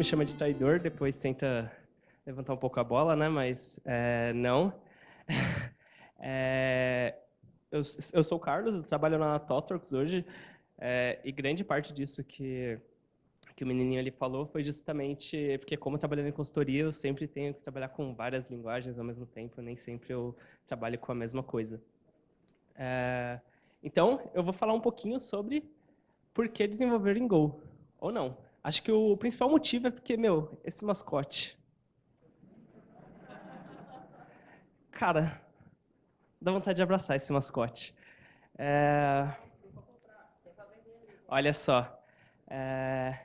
me chama de traidor, depois tenta levantar um pouco a bola, né? Mas é, não. É, eu, eu, sou o Carlos, eu trabalho na Totrox hoje, é, e grande parte disso que, que o menininho ali falou foi justamente porque, como eu trabalho em consultoria, eu sempre tenho que trabalhar com várias linguagens ao mesmo tempo, nem sempre eu trabalho com a mesma coisa. É, então, eu vou falar um pouquinho sobre por que desenvolver em Go, ou não. Acho que o principal motivo é porque, meu, esse mascote. Cara, dá vontade de abraçar esse mascote. É... Olha só. É...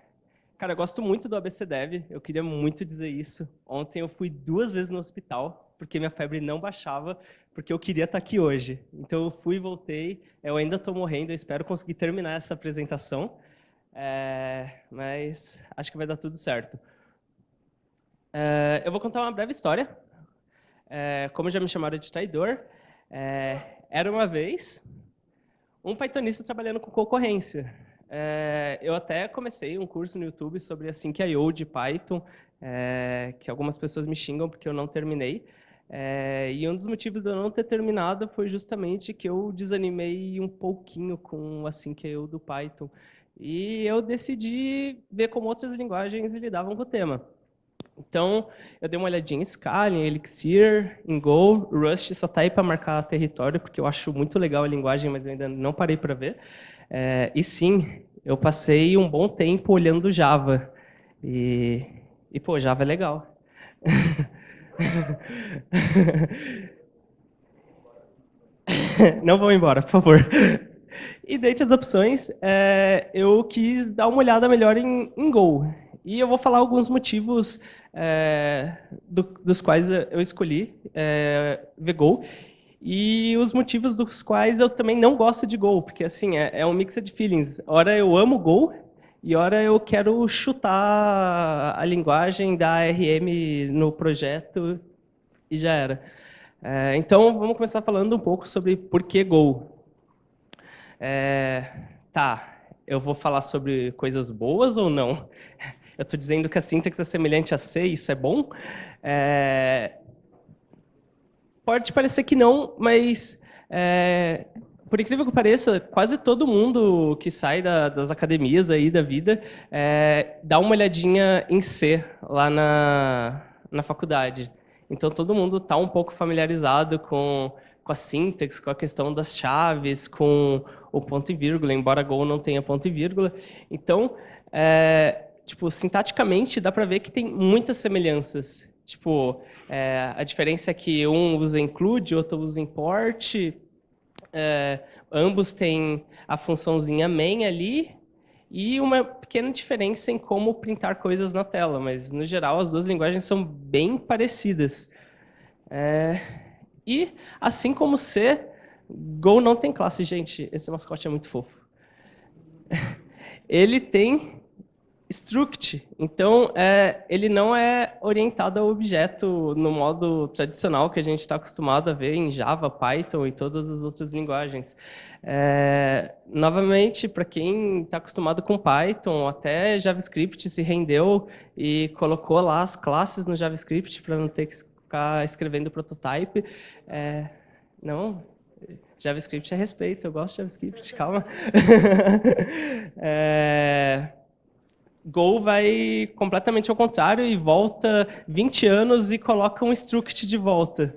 Cara, eu gosto muito do ABC Dev, eu queria muito dizer isso. Ontem eu fui duas vezes no hospital, porque minha febre não baixava, porque eu queria estar aqui hoje. Então eu fui e voltei, eu ainda estou morrendo, eu espero conseguir terminar essa apresentação. É, mas acho que vai dar tudo certo. É, eu vou contar uma breve história. É, como já me chamaram de traidor, é, era uma vez um Pythonista trabalhando com concorrência. É, eu até comecei um curso no YouTube sobre a Sync.io de Python, é, que algumas pessoas me xingam porque eu não terminei. É, e um dos motivos de eu não ter terminado foi justamente que eu desanimei um pouquinho com a que do Python. E eu decidi ver como outras linguagens lidavam com o tema. Então, eu dei uma olhadinha em Scala, em Elixir, em Go. Rust só está aí para marcar território, porque eu acho muito legal a linguagem, mas eu ainda não parei para ver. É, e sim, eu passei um bom tempo olhando Java. E, e pô, Java é legal. não vão embora, por favor. E dentre as opções, é, eu quis dar uma olhada melhor em, em Go. E eu vou falar alguns motivos é, do, dos quais eu escolhi é, ver Go. E os motivos dos quais eu também não gosto de Go, porque assim, é, é um mix de feelings. Ora eu amo Go, e hora eu quero chutar a linguagem da RM no projeto e já era. É, então, vamos começar falando um pouco sobre por que Go é, tá, eu vou falar sobre coisas boas ou não? Eu estou dizendo que a sintaxe é semelhante a C, isso é bom? É, pode parecer que não, mas é, por incrível que pareça, quase todo mundo que sai da, das academias aí da vida é, dá uma olhadinha em C lá na, na faculdade. Então todo mundo está um pouco familiarizado com, com a sintaxe, com a questão das chaves, com o ponto e vírgula, embora Go não tenha ponto e vírgula. Então, é, tipo, sintaticamente dá para ver que tem muitas semelhanças. Tipo, é, a diferença é que um usa include, outro usa import. É, ambos têm a funçãozinha main ali e uma pequena diferença em como printar coisas na tela, mas no geral as duas linguagens são bem parecidas. É, e assim como C, Go não tem classe, gente. Esse mascote é muito fofo. Ele tem struct, então é, ele não é orientado a objeto no modo tradicional que a gente está acostumado a ver em Java, Python e todas as outras linguagens. É, novamente, para quem está acostumado com Python, até JavaScript se rendeu e colocou lá as classes no JavaScript para não ter que ficar escrevendo prototype. É, não? JavaScript é respeito, eu gosto de JavaScript, calma. é... Go vai completamente ao contrário e volta 20 anos e coloca um struct de volta.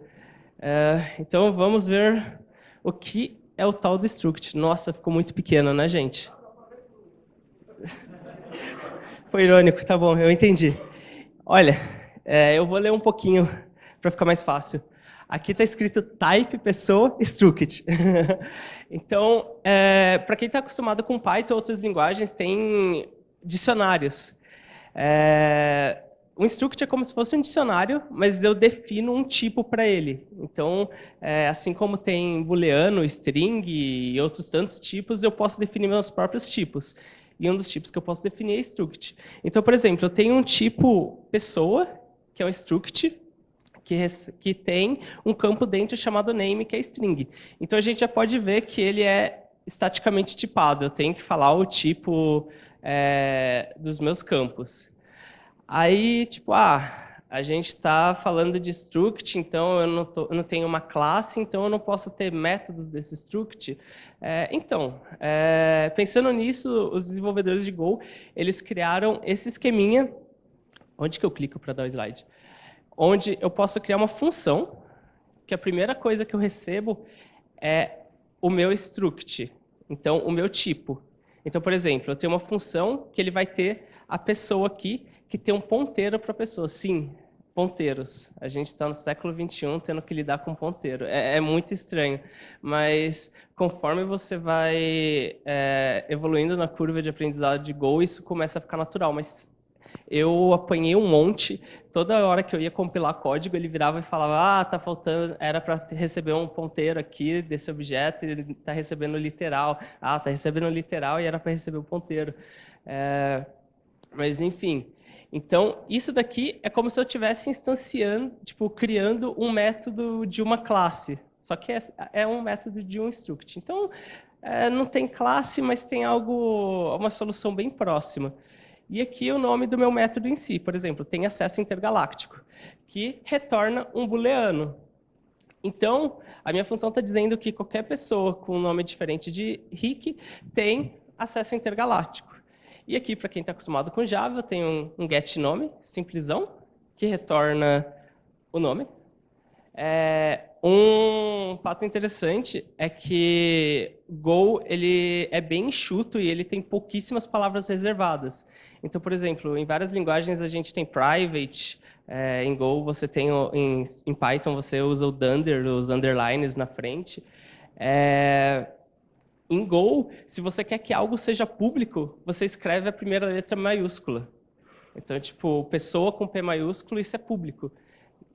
É... Então vamos ver o que é o tal do struct. Nossa, ficou muito pequeno, né, gente? Foi irônico, tá bom, eu entendi. Olha, é, eu vou ler um pouquinho para ficar mais fácil. Aqui está escrito type, pessoa, struct. então, é, para quem está acostumado com Python ou outras linguagens, tem dicionários. É, um struct é como se fosse um dicionário, mas eu defino um tipo para ele. Então, é, assim como tem booleano, string e outros tantos tipos, eu posso definir meus próprios tipos. E um dos tipos que eu posso definir é struct. Então, por exemplo, eu tenho um tipo pessoa, que é um struct, que, que tem um campo dentro chamado name, que é string. Então a gente já pode ver que ele é estaticamente tipado, eu tenho que falar o tipo é, dos meus campos. Aí, tipo, ah, a gente está falando de struct, então eu não, tô, eu não, tenho uma classe, então eu não posso ter métodos desse struct. É, então, é, pensando nisso, os desenvolvedores de Go, eles criaram esse esqueminha. Onde que eu clico para dar o slide? onde eu posso criar uma função, que a primeira coisa que eu recebo é o meu struct, então o meu tipo. Então, por exemplo, eu tenho uma função que ele vai ter a pessoa aqui, que tem um ponteiro para a pessoa. Sim, ponteiros. A gente está no século 21 tendo que lidar com ponteiro. É, é muito estranho, mas conforme você vai é, evoluindo na curva de aprendizado de Go, isso começa a ficar natural. Mas eu apanhei um monte. Toda hora que eu ia compilar código, ele virava e falava: Ah, tá faltando, era para receber um ponteiro aqui desse objeto, e ele tá recebendo literal. Ah, tá recebendo literal e era para receber o um ponteiro. É... Mas enfim. Então, isso daqui é como se eu estivesse instanciando, tipo, criando um método de uma classe. Só que é, é um método de um struct. Então, é, não tem classe, mas tem algo, uma solução bem próxima. E aqui o nome do meu método em si, por exemplo, tem acesso intergaláctico, que retorna um booleano. Então, a minha função está dizendo que qualquer pessoa com um nome diferente de Rick tem acesso intergaláctico. E aqui, para quem está acostumado com Java, eu tenho um get nome, simplesão, que retorna o nome. É, um fato interessante é que Go ele é bem enxuto e ele tem pouquíssimas palavras reservadas. Então, por exemplo, em várias linguagens a gente tem private, é, em Go você tem, em, em, Python você usa o dunder, os underlines na frente. É, em Go, se você quer que algo seja público, você escreve a primeira letra maiúscula. Então, tipo, pessoa com P maiúsculo, isso é público.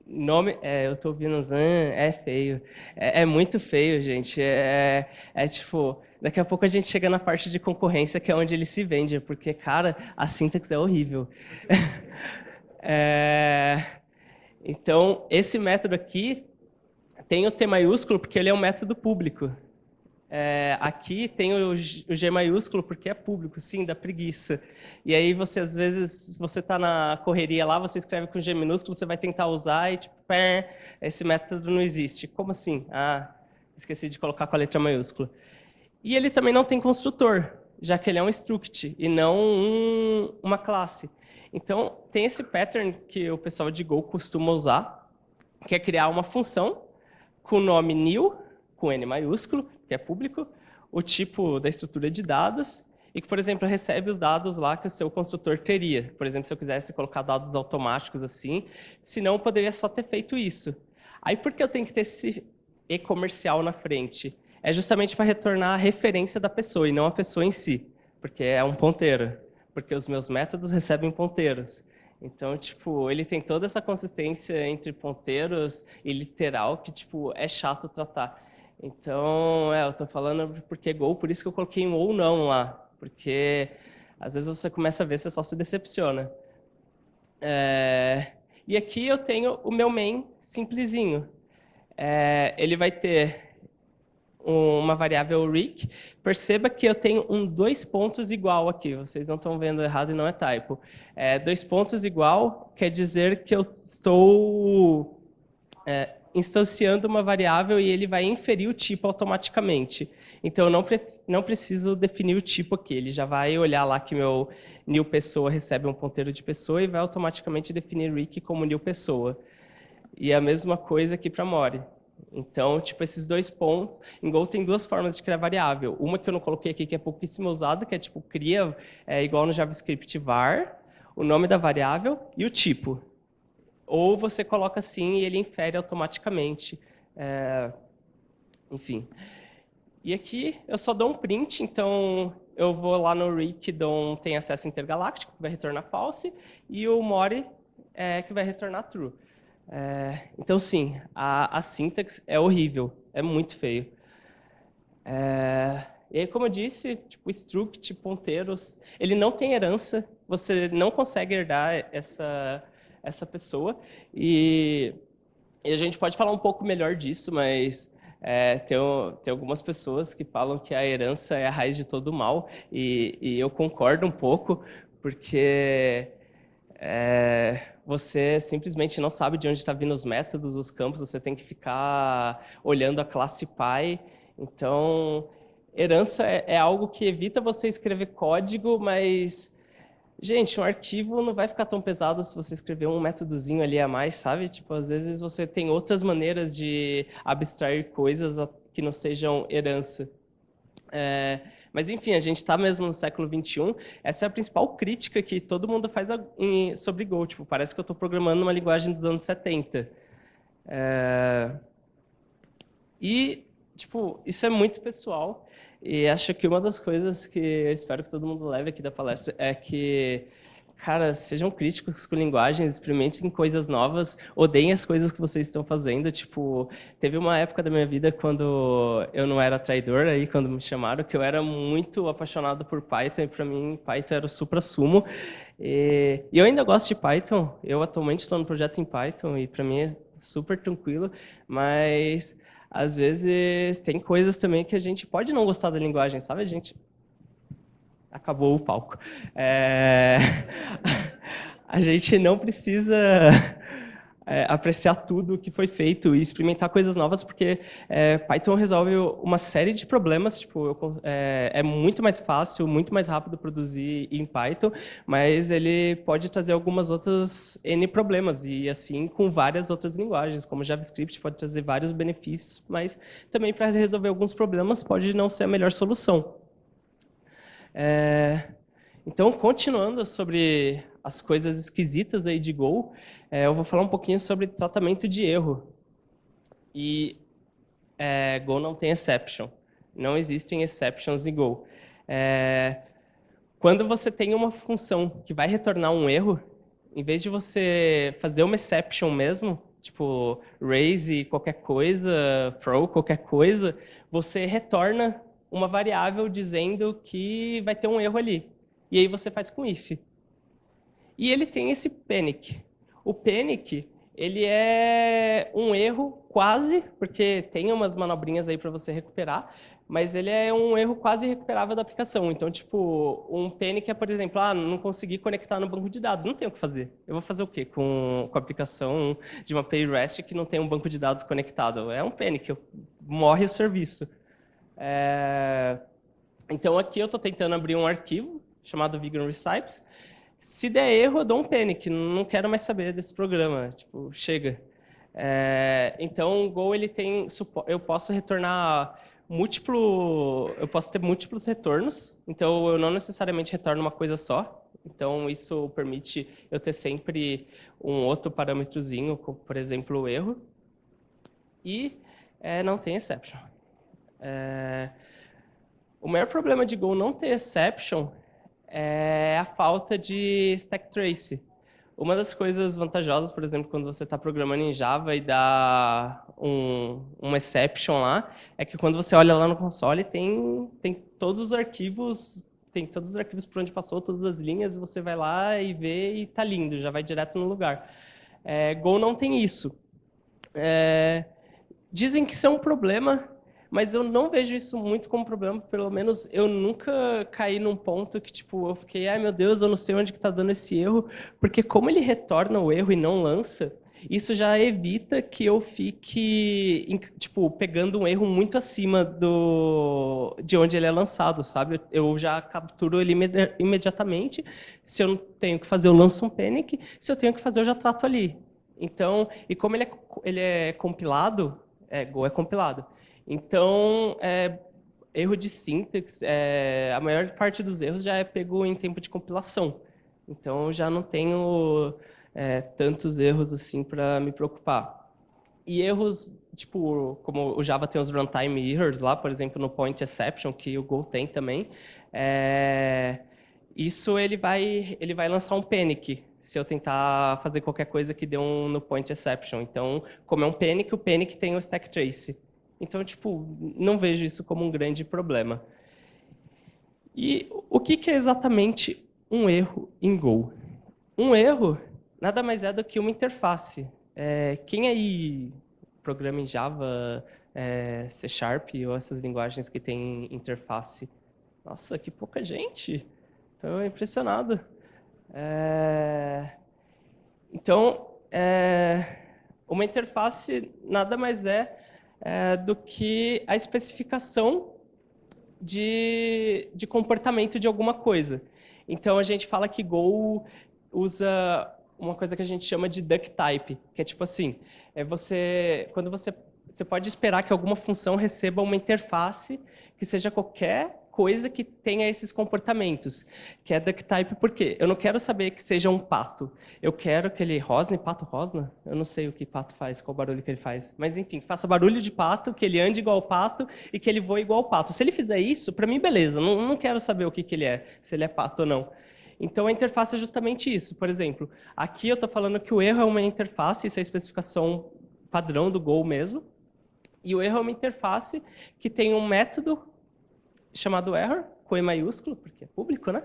Nome, é, eu tô ouvindo Zan, é feio. É, é, muito feio, gente. É, é, é, tipo, daqui a pouco a gente chega na parte de concorrência, que é onde ele se vende, porque, cara, a sintaxe é horrível. É, então, esse método aqui tem o T maiúsculo porque ele é um método público. É, aqui tem o, o, G maiúsculo porque é público, sim, da preguiça. E aí você, às vezes, você está na correria lá, você escreve com G minúsculo, você vai tentar usar e tipo, pé, esse método não existe. Como assim? Ah, esqueci de colocar com a letra maiúscula. E ele também não tem construtor, já que ele é um struct e não um, uma classe. Então, tem esse pattern que o pessoal de Go costuma usar, que é criar uma função com o nome new, com N maiúsculo, que é público, o tipo da estrutura de dados e que, por exemplo, recebe os dados lá que o seu construtor teria. Por exemplo, se eu quisesse colocar dados automáticos assim, senão eu poderia só ter feito isso. Aí por que eu tenho que ter esse e-comercial na frente? É justamente para retornar a referência da pessoa e não a pessoa em si, porque é um ponteiro, porque os meus métodos recebem ponteiros. Então, tipo, ele tem toda essa consistência entre ponteiros e literal que, tipo, é chato tratar. Então, é, eu estou falando porque gol, por isso que eu coloquei um ou não lá, porque às vezes você começa a ver, você só se decepciona. É, e aqui eu tenho o meu main simplesinho. É, ele vai ter uma variável RIC. Perceba que eu tenho um dois pontos igual aqui. Vocês não estão vendo errado e não é typo. É, dois pontos igual quer dizer que eu estou... É, instanciando uma variável e ele vai inferir o tipo automaticamente. Então, eu não, pre não preciso definir o tipo aqui. Ele já vai olhar lá que meu new pessoa recebe um ponteiro de pessoa e vai automaticamente definir Rick como new pessoa. E é a mesma coisa aqui para More. Então, tipo, esses dois pontos. Em Go tem duas formas de criar variável. Uma que eu não coloquei aqui, que é pouquíssimo usada, que é tipo, cria, é igual no JavaScript var, o nome da variável e o tipo. Ou você coloca assim e ele infere automaticamente. É, enfim. E aqui eu só dou um print, então eu vou lá no Rick que um, tem acesso intergaláctico, que vai retornar false, e o more é, que vai retornar true. É, então, sim, a, a sintaxe é horrível, é muito feio. É, e aí, como eu disse, tipo, struct, ponteiros, ele não tem herança, você não consegue herdar essa essa pessoa. E, e a gente pode falar um pouco melhor disso, mas é, tem, tem, algumas pessoas que falam que a herança é a raiz de todo mal, e, e eu concordo um pouco, porque é, você simplesmente não sabe de onde está vindo os métodos, os campos, você tem que ficar olhando a classe pai. Então, herança é, é algo que evita você escrever código, mas Gente, um arquivo não vai ficar tão pesado se você escrever um métodozinho ali a mais, sabe? Tipo, às vezes você tem outras maneiras de abstrair coisas que não sejam herança. É, mas, enfim, a gente está mesmo no século XXI. Essa é a principal crítica que todo mundo faz sobre Go. Tipo, parece que eu estou programando uma linguagem dos anos 70. É, e, tipo, isso é muito pessoal. E acho que uma das coisas que eu espero que todo mundo leve aqui da palestra é que, cara, sejam críticos com linguagens, experimentem coisas novas, odeiem as coisas que vocês estão fazendo. Tipo, teve uma época da minha vida quando eu não era traidor, aí quando me chamaram, que eu era muito apaixonado por Python, e para mim Python era o supra-sumo. E, eu ainda gosto de Python, eu atualmente estou no projeto em Python, e para mim é super tranquilo, mas às vezes tem coisas também que a gente pode não gostar da linguagem, sabe? A gente acabou o palco. É... a gente não precisa é, apreciar tudo que foi feito e experimentar coisas novas, porque é, Python resolve uma série de problemas. Tipo, eu, é, é, muito mais fácil, muito mais rápido produzir em Python, mas ele pode trazer algumas outras N problemas, e assim com várias outras linguagens, como JavaScript, pode trazer vários benefícios, mas também para resolver alguns problemas pode não ser a melhor solução. É, então, continuando sobre as coisas esquisitas aí de Go, é, eu vou falar um pouquinho sobre tratamento de erro. E é, Go não tem exception. Não existem exceptions em Go. É, quando você tem uma função que vai retornar um erro, em vez de você fazer uma exception mesmo, tipo raise qualquer coisa, throw qualquer coisa, você retorna uma variável dizendo que vai ter um erro ali. E aí você faz com if. E ele tem esse panic, o panic, ele é um erro quase, porque tem umas manobrinhas aí para você recuperar, mas ele é um erro quase recuperável da aplicação. Então, tipo, um panic é, por exemplo, ah, não consegui conectar no banco de dados, não tenho o que fazer. Eu vou fazer o quê com, com a aplicação de uma PayRest que não tem um banco de dados conectado? É um panic, morre o serviço. É... Então, aqui eu estou tentando abrir um arquivo chamado Vigran Recipes, se der erro, eu dou um panic, não quero mais saber desse programa, tipo, chega. É, então, o Go ele tem, eu posso retornar múltiplo, eu posso ter múltiplos retornos. Então, eu não necessariamente retorno uma coisa só. Então, isso permite eu ter sempre um outro parâmetrozinho, como, por exemplo, o erro. E é, não tem exception. É, o maior problema de Go não ter exception é a falta de stack trace. Uma das coisas vantajosas, por exemplo, quando você está programando em Java e dá um, um exception lá, é que quando você olha lá no console, tem, tem todos os arquivos, tem todos os arquivos por onde passou, todas as linhas, você vai lá e vê e tá lindo, já vai direto no lugar. É, Go não tem isso. É, dizem que isso é um problema, mas eu não vejo isso muito como problema, pelo menos eu nunca caí num ponto que, tipo, eu fiquei, ai meu Deus, eu não sei onde que tá dando esse erro, porque como ele retorna o erro e não lança, isso já evita que eu fique, tipo, pegando um erro muito acima do de onde ele é lançado, sabe? Eu já capturo ele imed imediatamente. Se eu tenho que fazer, eu lanço um panic. Se eu tenho que fazer, eu já trato ali. Então, e como ele é, ele é compilado, é, Go é compilado. Então, é, erro de sintaxe, é, a maior parte dos erros já é pego em tempo de compilação. Então, já não tenho é, tantos erros assim para me preocupar. E erros, tipo, como o Java tem os runtime errors lá, por exemplo, no point exception, que o Go tem também, é, isso ele vai, ele vai lançar um panic se eu tentar fazer qualquer coisa que dê um no point exception. Então, como é um panic, o panic tem o stack trace. Então, tipo, não vejo isso como um grande problema. E o que, que é exatamente um erro em Go? Um erro nada mais é do que uma interface. É, quem aí programa em Java, é, C Sharp ou essas linguagens que tem interface? Nossa, que pouca gente! Estou impressionado. É... Então, é... uma interface nada mais é é, do que a especificação de, de comportamento de alguma coisa. Então, a gente fala que Go usa uma coisa que a gente chama de duck type, que é tipo assim, é você, quando você, você pode esperar que alguma função receba uma interface que seja qualquer coisa que tenha esses comportamentos, que é duck type, por quê? Eu não quero saber que seja um pato. Eu quero que ele rosne, pato rosna? Eu não sei o que pato faz, qual barulho que ele faz. Mas, enfim, que faça barulho de pato, que ele ande igual pato e que ele voe igual pato. Se ele fizer isso, para mim, beleza. Não, não quero saber o que, que ele é, se ele é pato ou não. Então, a interface é justamente isso. Por exemplo, aqui eu estou falando que o erro é uma interface, isso é a especificação padrão do Go mesmo. E o erro é uma interface que tem um método chamado error, com E maiúsculo, porque é público, né?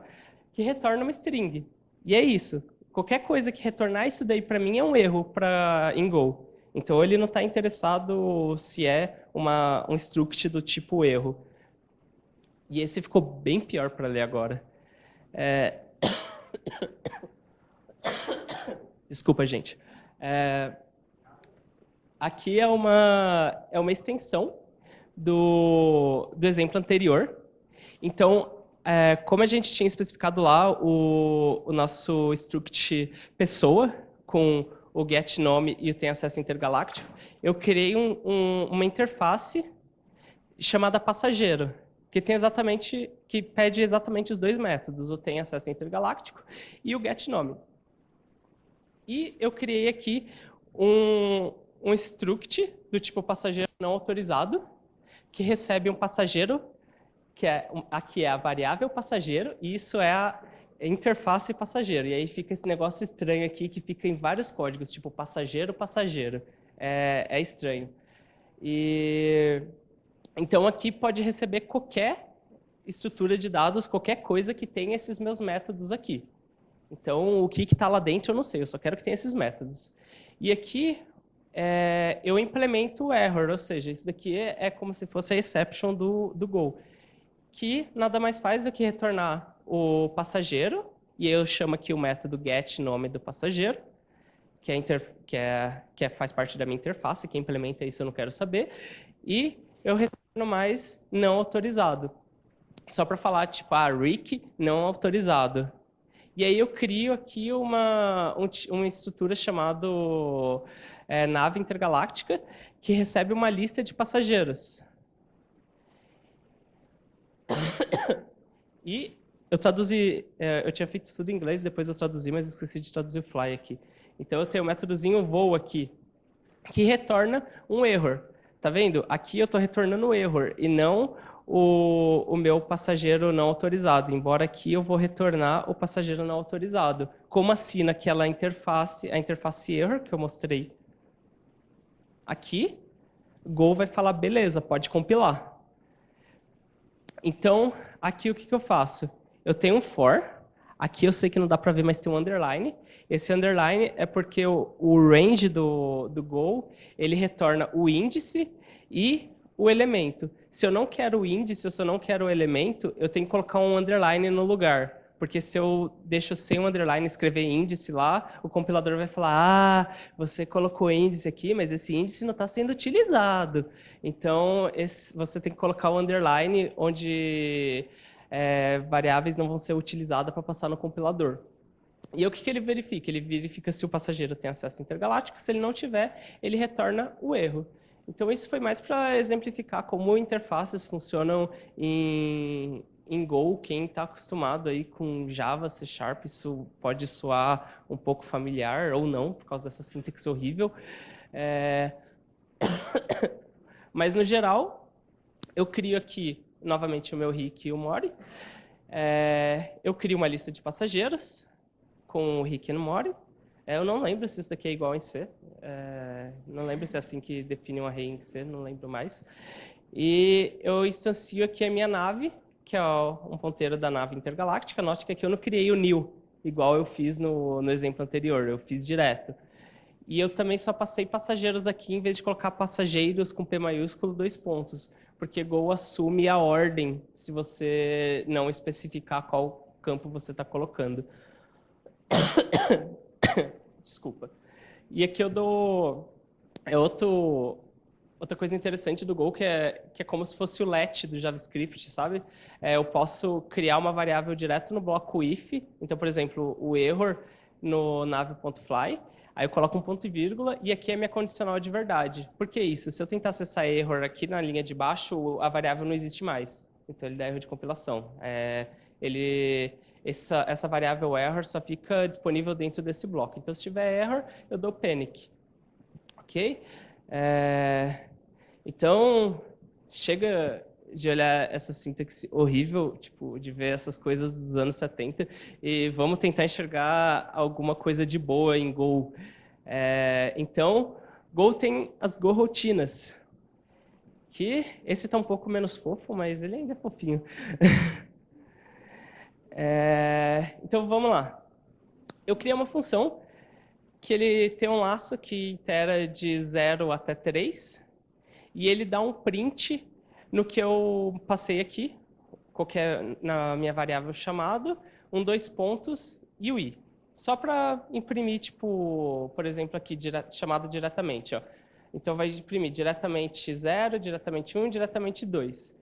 Que retorna uma string. E é isso. Qualquer coisa que retornar isso daí para mim é um erro para em Go. Então ele não está interessado se é uma, um struct do tipo erro. E esse ficou bem pior para ler agora. É... Desculpa, gente. É... Aqui é uma, é uma extensão do, do exemplo anterior, então, é, como a gente tinha especificado lá, o, o nosso struct pessoa, com o get nome e o tem acesso intergaláctico, eu criei um, um, uma interface chamada passageiro, que tem exatamente, que pede exatamente os dois métodos, o tem acesso intergaláctico e o get nome. E eu criei aqui um, um struct do tipo passageiro não autorizado, que recebe um passageiro que é, aqui é a variável passageiro e isso é a interface passageiro. E aí fica esse negócio estranho aqui que fica em vários códigos, tipo passageiro, passageiro. É, é estranho. E então aqui pode receber qualquer estrutura de dados, qualquer coisa que tenha esses meus métodos aqui. Então, o que está lá dentro eu não sei, eu só quero que tenha esses métodos. E aqui é, eu implemento o error, ou seja, isso daqui é, é como se fosse a exception do, do Go que nada mais faz do que retornar o passageiro, e eu chamo aqui o método get nome do passageiro, que, é, inter, que, é, que é, faz parte da minha interface, quem implementa isso eu não quero saber, e eu retorno mais não autorizado. Só para falar, tipo, ah, Rick não autorizado. E aí eu crio aqui uma, uma estrutura chamada é, eh, nave intergaláctica, que recebe uma lista de passageiros. E eu traduzi, é, eu tinha feito tudo em inglês, depois eu traduzi, mas esqueci de traduzir o fly aqui. Então eu tenho o um métodozinho voo aqui, que retorna um erro. Tá vendo? Aqui eu estou retornando o erro e não o, o, meu passageiro não autorizado, embora aqui eu vou retornar o passageiro não autorizado. Como assina aquela interface, a interface error que eu mostrei aqui, Go vai falar, beleza, pode compilar. Então, aqui o que, que eu faço? Eu tenho um for, aqui eu sei que não dá para ver, mas tem um underline. Esse underline é porque o, o range do, do goal, ele retorna o índice e o elemento. Se eu não quero o índice, se eu não quero o elemento, eu tenho que colocar um underline no lugar. Porque se eu deixo sem um underline escrever índice lá, o compilador vai falar: ah, você colocou índice aqui, mas esse índice não está sendo utilizado. Então, esse, você tem que colocar o underline onde é, variáveis não vão ser utilizadas para passar no compilador. E o que, que ele verifica? Ele verifica se o passageiro tem acesso intergaláctico, se ele não tiver, ele retorna o erro. Então, isso foi mais para exemplificar como interfaces funcionam em, em Go, quem está acostumado aí com Java, C Sharp, isso pode soar um pouco familiar ou não, por causa dessa sintaxe horrível. É... Mas, no geral, eu crio aqui, novamente, o meu Rick e o Mori. É... Eu crio uma lista de passageiros com o Rick e o Mori. É, eu não lembro se isso daqui é igual em C. É, não lembro se é assim que define um array em C, não lembro mais. E eu instancio aqui a minha nave, que é um ponteiro da nave intergaláctica. Note que aqui eu não criei o new, igual eu fiz no, no exemplo anterior, eu fiz direto. E eu também só passei passageiros aqui, em vez de colocar passageiros com P maiúsculo, dois pontos. Porque Go assume a ordem, se você não especificar qual campo você está colocando. Desculpa. E aqui eu dou... É outro outra coisa interessante do Go que é, que é como se fosse o let do JavaScript, sabe? É, eu posso criar uma variável direto no bloco if. Então, por exemplo, o error no nave.fly. Aí eu coloco um ponto e vírgula e aqui é minha condicional de verdade. Por que isso? Se eu tentar acessar error aqui na linha de baixo, a variável não existe mais. Então ele dá erro de compilação. É, ele, essa, essa variável error só fica disponível dentro desse bloco. Então se tiver error, eu dou panic. Ok? É, então, chega de olhar essa sintaxe horrível, tipo, de ver essas coisas dos anos 70 e vamos tentar enxergar alguma coisa de boa em Go. É, então, Go tem as Go rotinas, que esse está um pouco menos fofo, mas ele ainda é fofinho. é, então, vamos lá. Eu criei uma função que ele tem um laço que intera de 0 até 3, e ele dá um print no que eu passei aqui, qualquer na minha variável chamado, um dois pontos e o i. Só para imprimir, tipo, por exemplo, aqui, dire chamado diretamente. Ó. Então, vai imprimir diretamente 0, diretamente 1, um, diretamente 2.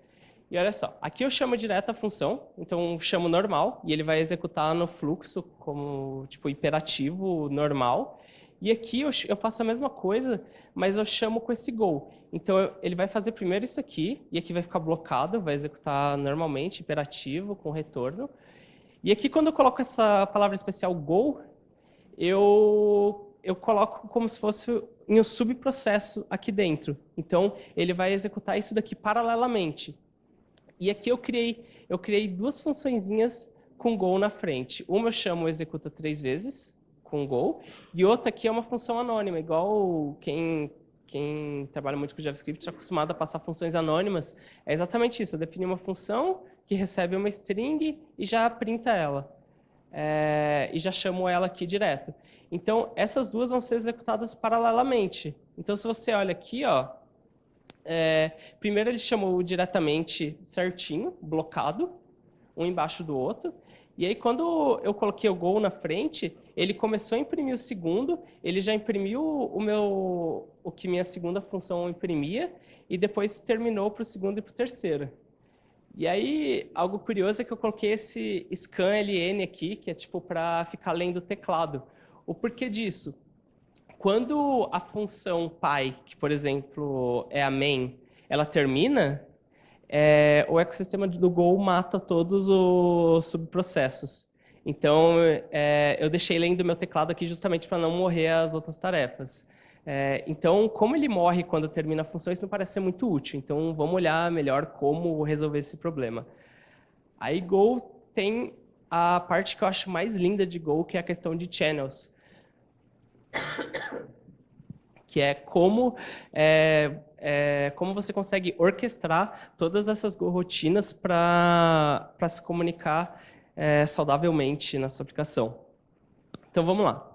E olha só, aqui eu chamo direto a função, então chamo normal, e ele vai executar no fluxo como tipo imperativo normal. E aqui eu, eu, faço a mesma coisa, mas eu chamo com esse go. Então eu, ele vai fazer primeiro isso aqui, e aqui vai ficar blocado, vai executar normalmente, imperativo, com retorno. E aqui quando eu coloco essa palavra especial go, eu, eu coloco como se fosse em um subprocesso aqui dentro. Então ele vai executar isso daqui paralelamente. E aqui eu criei, eu criei duas funçõezinhas com go na frente. Uma eu chamo executa três vezes, com Go. E outra aqui é uma função anônima, igual quem, quem trabalha muito com JavaScript está acostumado a passar funções anônimas. É exatamente isso, eu é defini uma função que recebe uma string e já printa ela. É, e já chamo ela aqui direto. Então, essas duas vão ser executadas paralelamente. Então, se você olha aqui, ó, é, primeiro ele chamou diretamente certinho, blocado, um embaixo do outro. E aí, quando eu coloquei o gol na frente, ele começou a imprimir o segundo, ele já imprimiu o meu o que minha segunda função imprimia, e depois terminou para o segundo e para o terceiro. E aí, algo curioso é que eu coloquei esse scan LN aqui, que é tipo para ficar lendo o teclado. O porquê disso? Quando a função pai, que por exemplo é a main, ela termina, é, o ecossistema do Go mata todos os subprocessos. Então, é, eu deixei lendo meu teclado aqui justamente para não morrer as outras tarefas. É, então, como ele morre quando termina a função, isso não parece ser muito útil. Então, vamos olhar melhor como resolver esse problema. Aí, Go tem a parte que eu acho mais linda de Go, que é a questão de channels. Que é como é, é, como você consegue orquestrar todas essas rotinas para se comunicar é, saudavelmente na sua aplicação. Então vamos lá.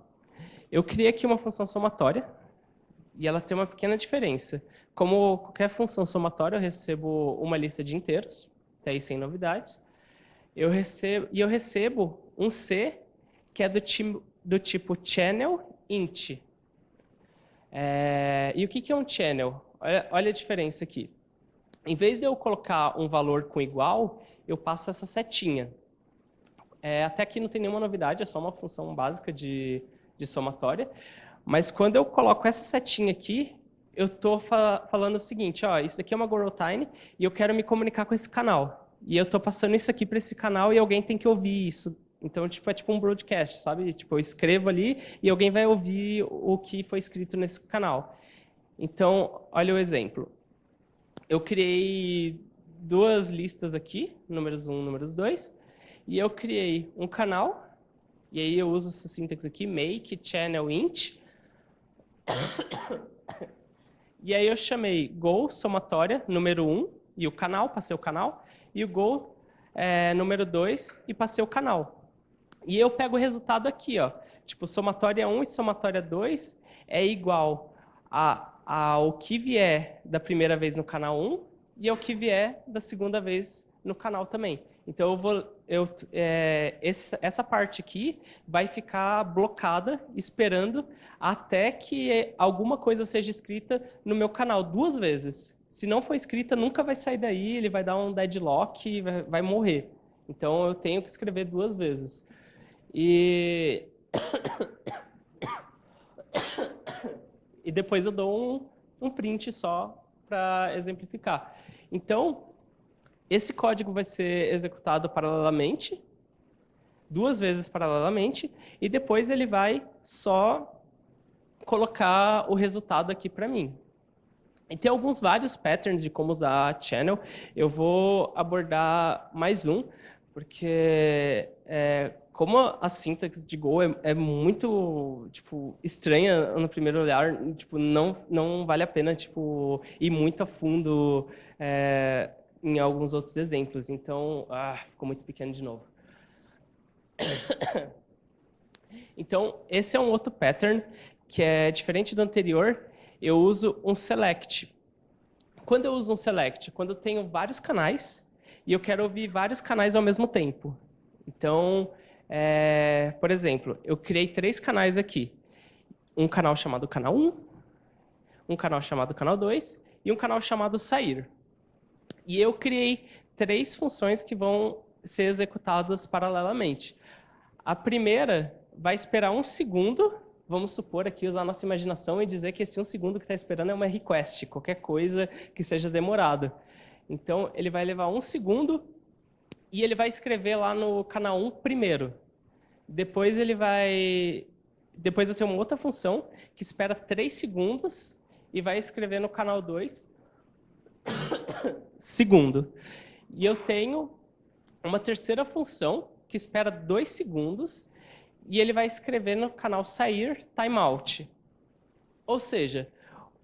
Eu criei aqui uma função somatória e ela tem uma pequena diferença. Como qualquer função somatória, eu recebo uma lista de inteiros, até aí sem novidades. Eu recebo, e eu recebo um C que é do, ti, do tipo channel int. É, e o que, que é um channel? Olha, olha a diferença aqui. Em vez de eu colocar um valor com igual, eu passo essa setinha. É, até aqui não tem nenhuma novidade, é só uma função básica de, de somatória. Mas quando eu coloco essa setinha aqui, eu estou falando o seguinte, ó, isso daqui é uma GoroTine e eu quero me comunicar com esse canal. E eu estou passando isso aqui para esse canal e alguém tem que ouvir isso. Então, tipo, é tipo um broadcast, sabe? Tipo, eu escrevo ali e alguém vai ouvir o que foi escrito nesse canal. Então, olha o exemplo. Eu criei duas listas aqui, números 1 um, números 2, e eu criei um canal, e aí eu uso essa síntese aqui, make channel int, e aí eu chamei go somatória número 1 um, e o canal, passei o canal, e o go é, número 2 e passei o canal. E eu pego o resultado aqui, ó. Tipo, somatória 1 e somatória 2 é igual a ao que vier da primeira vez no canal 1 e ao que vier da segunda vez no canal também. Então eu vou, eu, é, essa, essa parte aqui vai ficar blocada, esperando até que alguma coisa seja escrita no meu canal duas vezes. Se não for escrita, nunca vai sair daí, ele vai dar um deadlock e vai, vai morrer. Então eu tenho que escrever duas vezes. E e depois eu dou um, um print só para exemplificar. Então, esse código vai ser executado paralelamente, duas vezes paralelamente, e depois ele vai só colocar o resultado aqui para mim. E tem alguns vários patterns de como usar channel. Eu vou abordar mais um, porque é, como a, a sintaxe de Go é, é, muito, tipo, estranha no primeiro olhar, tipo, não, não vale a pena, tipo, ir muito a fundo é, em alguns outros exemplos. Então, ah, ficou muito pequeno de novo. Então, esse é um outro pattern que é diferente do anterior. Eu uso um select. Quando eu uso um select? Quando eu tenho vários canais e eu quero ouvir vários canais ao mesmo tempo. Então, é, por exemplo, eu criei três canais aqui. Um canal chamado Canal 1, um canal chamado Canal 2 e um canal chamado Sair. E eu criei três funções que vão ser executadas paralelamente. A primeira vai esperar um segundo, vamos supor aqui, usar nossa imaginação e dizer que esse um segundo que está esperando é uma request, qualquer coisa que seja demorada. Então, ele vai levar um segundo e ele vai escrever lá no canal 1 primeiro. Depois ele vai. Depois eu tenho uma outra função que espera 3 segundos e vai escrever no canal 2 segundo. E eu tenho uma terceira função que espera 2 segundos e ele vai escrever no canal sair timeout. Ou seja,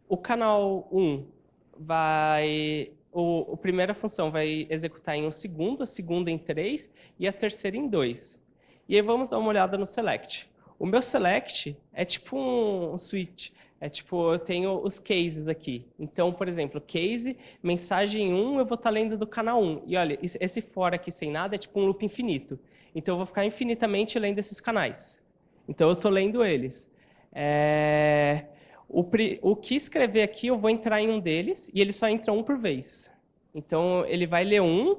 o canal 1 um vai. O, a primeira função vai executar em um segundo, a segunda em 3 e a terceira em 2. E aí vamos dar uma olhada no select. O meu select é tipo um switch, é tipo, eu tenho os cases aqui. Então, por exemplo, case, mensagem 1, eu vou estar tá lendo do canal 1. E olha, esse fora aqui sem nada é tipo um loop infinito. Então, eu vou ficar infinitamente lendo esses canais. Então, eu estou lendo eles. É... O, o, que escrever aqui, eu vou entrar em um deles, e ele só entra um por vez. Então, ele vai ler um,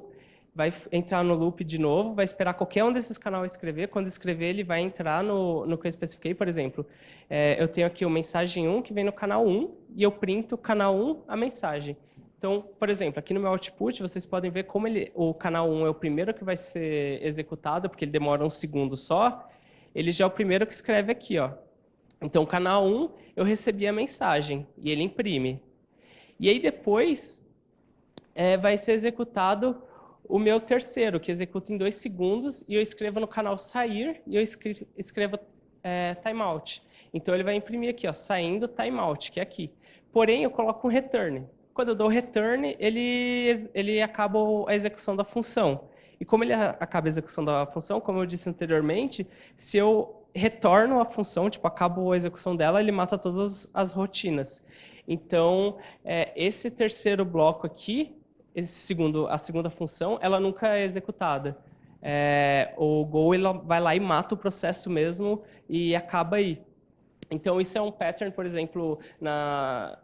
vai entrar no loop de novo, vai esperar qualquer um desses canais escrever. Quando escrever, ele vai entrar no, no que eu especifiquei, por exemplo. É, eu tenho aqui o mensagem 1 que vem no canal 1 e eu printo canal 1 a mensagem. Então, por exemplo, aqui no meu output, vocês podem ver como ele, o canal 1 é o primeiro que vai ser executado, porque ele demora um segundo só. Ele já é o primeiro que escreve aqui. Ó. Então, canal 1, eu recebi a mensagem e ele imprime. E aí depois é, vai ser executado o meu terceiro, que executa em dois segundos, e eu escrevo no canal sair e eu escrevo é, timeout. Então ele vai imprimir aqui, ó, saindo timeout, que é aqui. Porém, eu coloco um return. Quando eu dou return, ele, ele acaba a execução da função. E como ele acaba a execução da função, como eu disse anteriormente, se eu retorno a função, tipo, acabo a execução dela, ele mata todas as rotinas. Então, é, esse terceiro bloco aqui, esse segundo, a segunda função, ela nunca é executada. É, o Go ele vai lá e mata o processo mesmo e acaba aí. Então, isso é um pattern, por exemplo, na,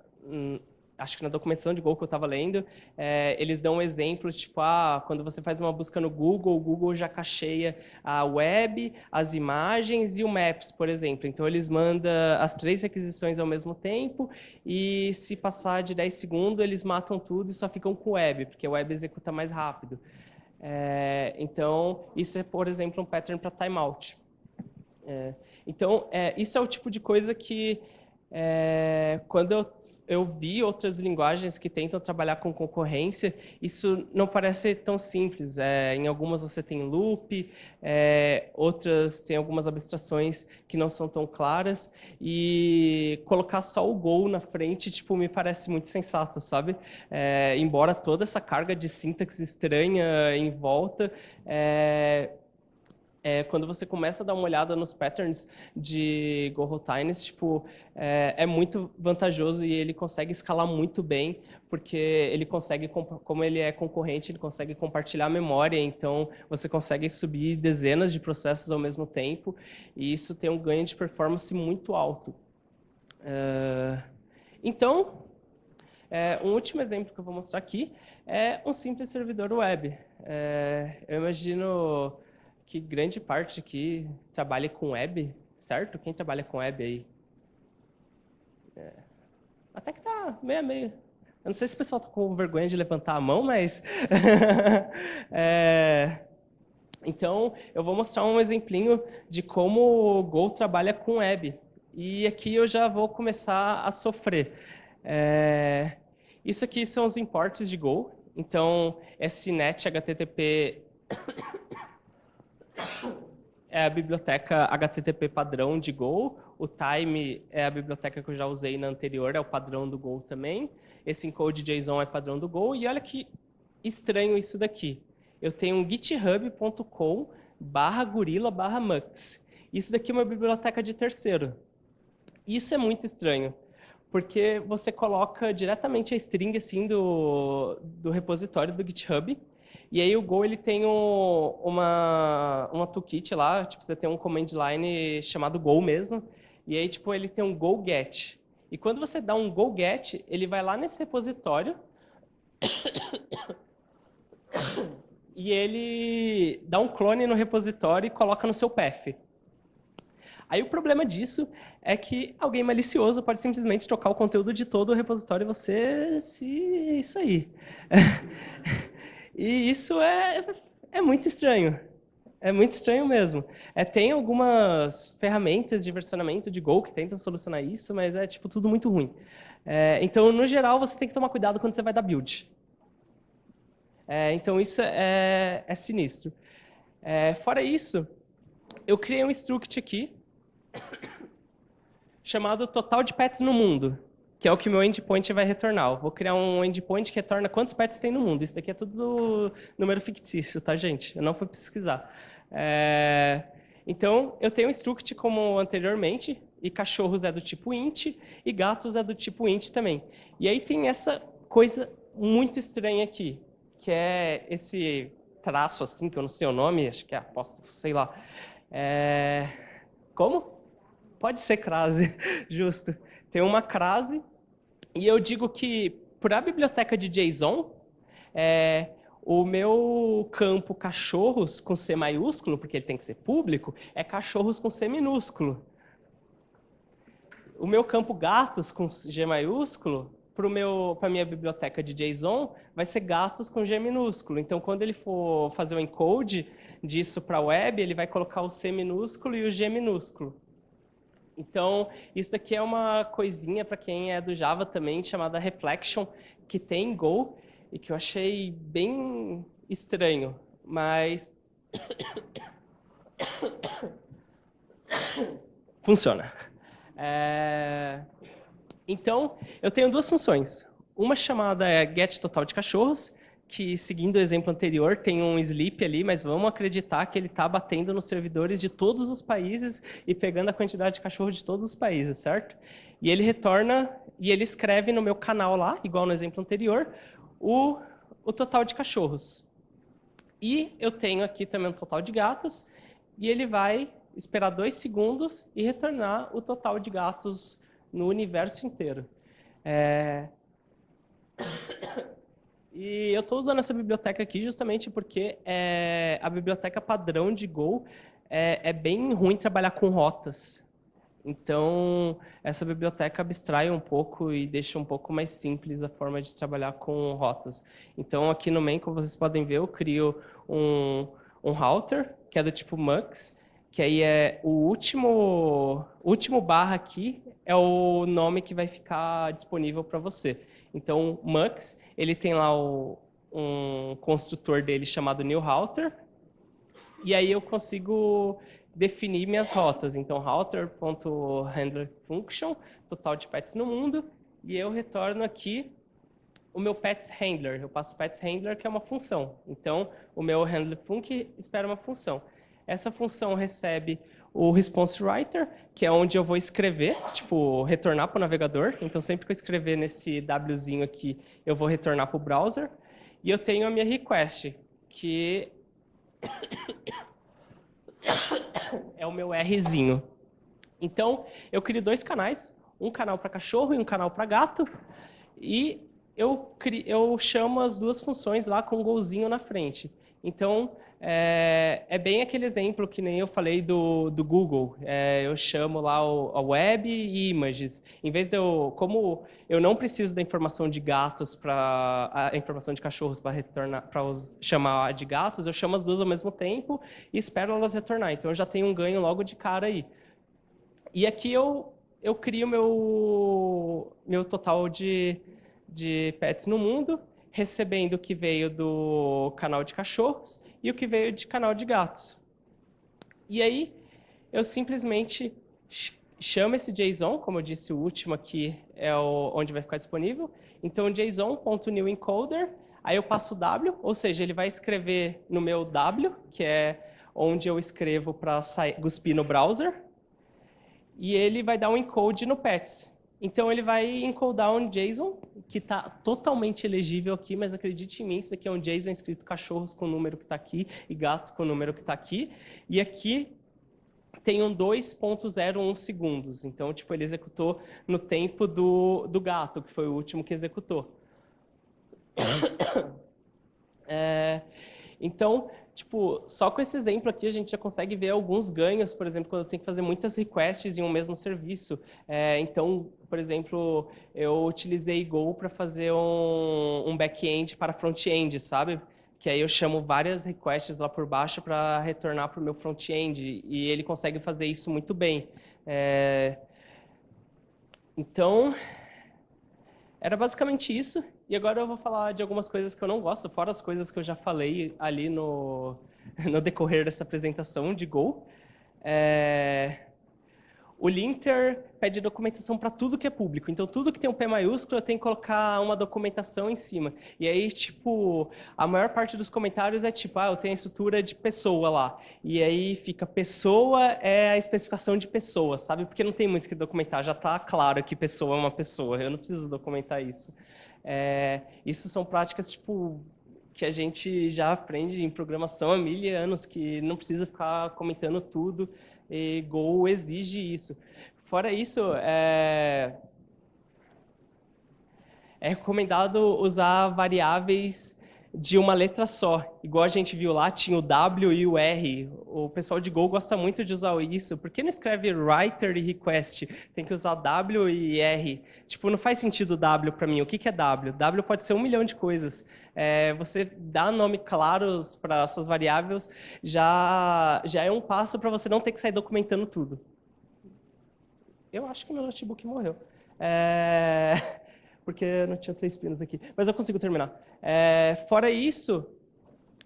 acho que na documentação de Google que eu estava lendo, é, eles dão um exemplo, tipo, ah, quando você faz uma busca no Google, o Google já cacheia a web, as imagens e o Maps, por exemplo. Então, eles mandam as três requisições ao mesmo tempo e se passar de 10 segundos, eles matam tudo e só ficam com o web, porque o web executa mais rápido. É, então, isso é, por exemplo, um pattern para timeout. É, então, é, isso é o tipo de coisa que, é, quando eu eu vi outras linguagens que tentam trabalhar com concorrência. Isso não parece tão simples. É, em algumas você tem loop, é, outras tem algumas abstrações que não são tão claras. E colocar só o Go na frente, tipo, me parece muito sensato, sabe? É, embora toda essa carga de sintaxe estranha em volta, é, é, quando você começa a dar uma olhada nos patterns de Gorhotines, tipo, é, é, muito vantajoso e ele consegue escalar muito bem, porque ele consegue, como ele é concorrente, ele consegue compartilhar memória, então você consegue subir dezenas de processos ao mesmo tempo, e isso tem um ganho de performance muito alto. É, então, é, um último exemplo que eu vou mostrar aqui é um simples servidor web. É, eu imagino que grande parte aqui trabalha com web, certo? Quem trabalha com web aí? É. Até que tá meio a meio. Eu não sei se o pessoal está com vergonha de levantar a mão, mas. é... Então, eu vou mostrar um exemplinho de como o Go trabalha com web. E aqui eu já vou começar a sofrer. É... Isso aqui são os imports de Go. Então, esse net HTTP é a biblioteca HTTP padrão de Go. O time é a biblioteca que eu já usei na anterior, é o padrão do Go também. Esse encode JSON é padrão do Go. E olha que estranho isso daqui. Eu tenho um github.com barra gorila barra mux. Isso daqui é uma biblioteca de terceiro. Isso é muito estranho, porque você coloca diretamente a string assim, do, do repositório do GitHub, e aí o Go ele tem uma, uma toolkit lá, tipo, você tem um command line chamado Go mesmo, e aí tipo, ele tem um Go Get. E quando você dá um Go Get, ele vai lá nesse repositório e ele dá um clone no repositório e coloca no seu path. Aí o problema disso é que alguém malicioso pode simplesmente trocar o conteúdo de todo o repositório e você se... isso aí. E isso é, é muito estranho. É muito estranho mesmo. É, tem algumas ferramentas de versionamento de Go que tentam solucionar isso, mas é tipo tudo muito ruim. É, então, no geral, você tem que tomar cuidado quando você vai dar build. É, então, isso é, é sinistro. É, fora isso, eu criei um struct aqui chamado Total de Pets no Mundo que é o que meu endpoint vai retornar. Eu vou criar um endpoint que retorna quantos pets tem no mundo. Isso daqui é tudo número fictício, tá, gente? Eu não fui pesquisar. É... Então, eu tenho struct como anteriormente, e cachorros é do tipo int, e gatos é do tipo int também. E aí tem essa coisa muito estranha aqui, que é esse traço assim, que eu não sei o nome, acho que é apóstrofo, sei lá. É... Como? Pode ser crase, justo. Tem uma crase e eu digo que, para a biblioteca de JSON, é, o meu campo cachorros com C maiúsculo, porque ele tem que ser público, é cachorros com C minúsculo. O meu campo gatos com G maiúsculo, para a minha biblioteca de JSON, vai ser gatos com G minúsculo. Então, quando ele for fazer o encode disso para a web, ele vai colocar o C minúsculo e o G minúsculo. Então, isso daqui é uma coisinha para quem é do Java também, chamada Reflection, que tem em Go e que eu achei bem estranho, mas funciona. É... Então, eu tenho duas funções. Uma chamada é get total de cachorros, que, seguindo o exemplo anterior, tem um sleep ali, mas vamos acreditar que ele está batendo nos servidores de todos os países e pegando a quantidade de cachorro de todos os países, certo? E ele retorna e ele escreve no meu canal lá, igual no exemplo anterior, o, o total de cachorros. E eu tenho aqui também um total de gatos, e ele vai esperar dois segundos e retornar o total de gatos no universo inteiro. É... E eu estou usando essa biblioteca aqui justamente porque é, a biblioteca padrão de Go é, é bem ruim trabalhar com rotas. Então, essa biblioteca abstrai um pouco e deixa um pouco mais simples a forma de trabalhar com rotas. Então, aqui no main, como vocês podem ver, eu crio um, um router, que é do tipo mux, que aí é o último, último barra aqui, é o nome que vai ficar disponível para você. Então, o Mux, ele tem lá o, um construtor dele chamado new router. E aí eu consigo definir minhas rotas. Então, router.handlerfunction, total de pets no mundo, e eu retorno aqui o meu pets handler. Eu passo pets handler, que é uma função. Então, o meu handler func espera uma função. Essa função recebe o response writer, que é onde eu vou escrever, tipo, retornar para o navegador. Então, sempre que eu escrever nesse Wzinho aqui, eu vou retornar para o browser. E eu tenho a minha request, que é o meu Rzinho. Então, eu crio dois canais, um canal para cachorro e um canal para gato. E eu, crio, eu chamo as duas funções lá com um golzinho na frente. Então, é, é, bem aquele exemplo que nem eu falei do, do Google. É, eu chamo lá o, a web e images. Em vez de eu, como eu não preciso da informação de gatos para a informação de cachorros para retornar, para chamar de gatos, eu chamo as duas ao mesmo tempo e espero elas retornar. Então eu já tenho um ganho logo de cara aí. E aqui eu eu crio meu meu total de de pets no mundo, recebendo o que veio do canal de cachorros e o que veio de canal de gatos. E aí eu simplesmente chamo esse JSON, como eu disse, o último aqui é o, onde vai ficar disponível. Então, JSON.newEncoder, aí eu passo W, ou seja, ele vai escrever no meu W, que é onde eu escrevo para cuspir no browser, e ele vai dar um encode no pets. Então ele vai encodar um JSON, que está totalmente legível aqui, mas acredite em mim, isso aqui é um JSON escrito cachorros com o número que está aqui e gatos com o número que está aqui. E aqui tem um 2.01 segundos. Então, tipo, ele executou no tempo do, do gato, que foi o último que executou. É, então, tipo, só com esse exemplo aqui a gente já consegue ver alguns ganhos, por exemplo, quando eu tenho que fazer muitas requests em um mesmo serviço. É, então, por exemplo, eu utilizei Go para fazer um, um back-end para front-end, sabe? que aí eu chamo várias requests lá por baixo para retornar para o meu front-end, e ele consegue fazer isso muito bem. É... Então, era basicamente isso. E agora eu vou falar de algumas coisas que eu não gosto, fora as coisas que eu já falei ali no, no decorrer dessa apresentação de Go. É... O linter pede documentação para tudo que é público. Então, tudo que tem um P maiúsculo, eu tenho que colocar uma documentação em cima. E aí, tipo, a maior parte dos comentários é tipo, ah, eu tenho a estrutura de pessoa lá. E aí fica, pessoa é a especificação de pessoa, sabe? Porque não tem muito que documentar, já está claro que pessoa é uma pessoa, eu não preciso documentar isso. É, isso são práticas tipo que a gente já aprende em programação há mil anos, que não precisa ficar comentando tudo, e Go exige isso. Fora isso, é, é recomendado usar variáveis de uma letra só. Igual a gente viu lá, tinha o W e o R. O pessoal de Go gosta muito de usar isso. Por que não escreve writer e request? Tem que usar W e R. Tipo, não faz sentido W para mim. O que, que é W? W pode ser um milhão de coisas. É, você dá nome claros para suas variáveis já, já é um passo para você não ter que sair documentando tudo. Eu acho que meu notebook morreu. É... porque não tinha três pinos aqui. Mas eu consigo terminar. É, fora isso,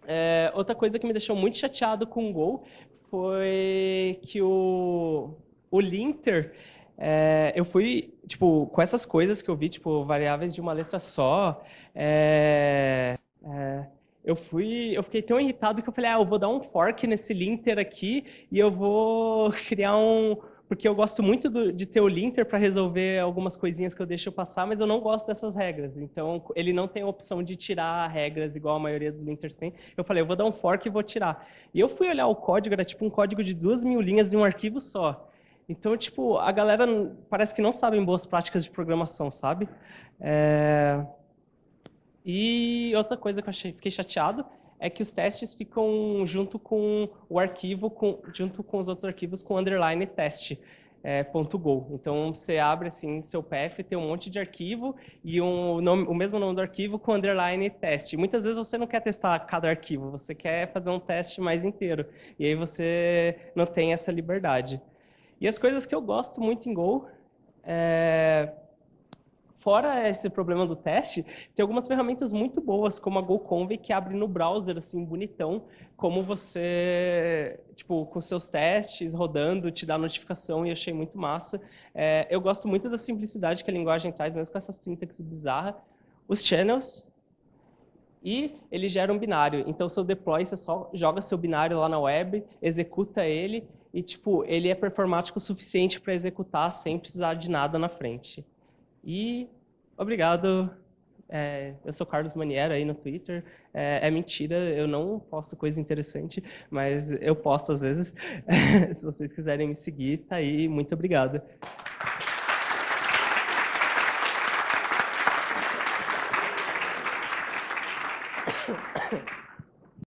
é, outra coisa que me deixou muito chateado com o gol foi que o, o Linter, é, eu fui, tipo, com essas coisas que eu vi, tipo, variáveis de uma letra só, é, é, eu fui, eu fiquei tão irritado que eu falei, ah, eu vou dar um fork nesse linter aqui e eu vou criar um, porque eu gosto muito do, de ter o linter para resolver algumas coisinhas que eu deixo passar, mas eu não gosto dessas regras. Então, ele não tem a opção de tirar regras igual a maioria dos linters tem. Eu falei, eu vou dar um fork e vou tirar. E eu fui olhar o código, era tipo um código de duas mil linhas em um arquivo só. Então, tipo, a galera parece que não sabe em boas práticas de programação, sabe? É... E outra coisa que eu achei, fiquei chateado é que os testes ficam junto com o arquivo, com, junto com os outros arquivos com underline teste. É, ponto .go. Então você abre assim seu PF, tem um monte de arquivo e um nome, o mesmo nome do arquivo com underline teste. Muitas vezes você não quer testar cada arquivo, você quer fazer um teste mais inteiro. E aí você não tem essa liberdade. E as coisas que eu gosto muito em Go é, fora esse problema do teste, tem algumas ferramentas muito boas, como a GoConvey, que abre no browser, assim, bonitão, como você, tipo, com seus testes rodando, te dá notificação, e achei muito massa. É, eu gosto muito da simplicidade que a linguagem traz, mesmo com essa sintaxe bizarra. Os channels, e ele gera um binário. Então, seu deploy, você só joga seu binário lá na web, executa ele, e, tipo, ele é performático o suficiente para executar sem precisar de nada na frente. E obrigado. É, eu sou Carlos Maniera aí no Twitter. É, é, mentira, eu não posto coisa interessante, mas eu posto às vezes. Se vocês quiserem me seguir, tá aí. Muito obrigado.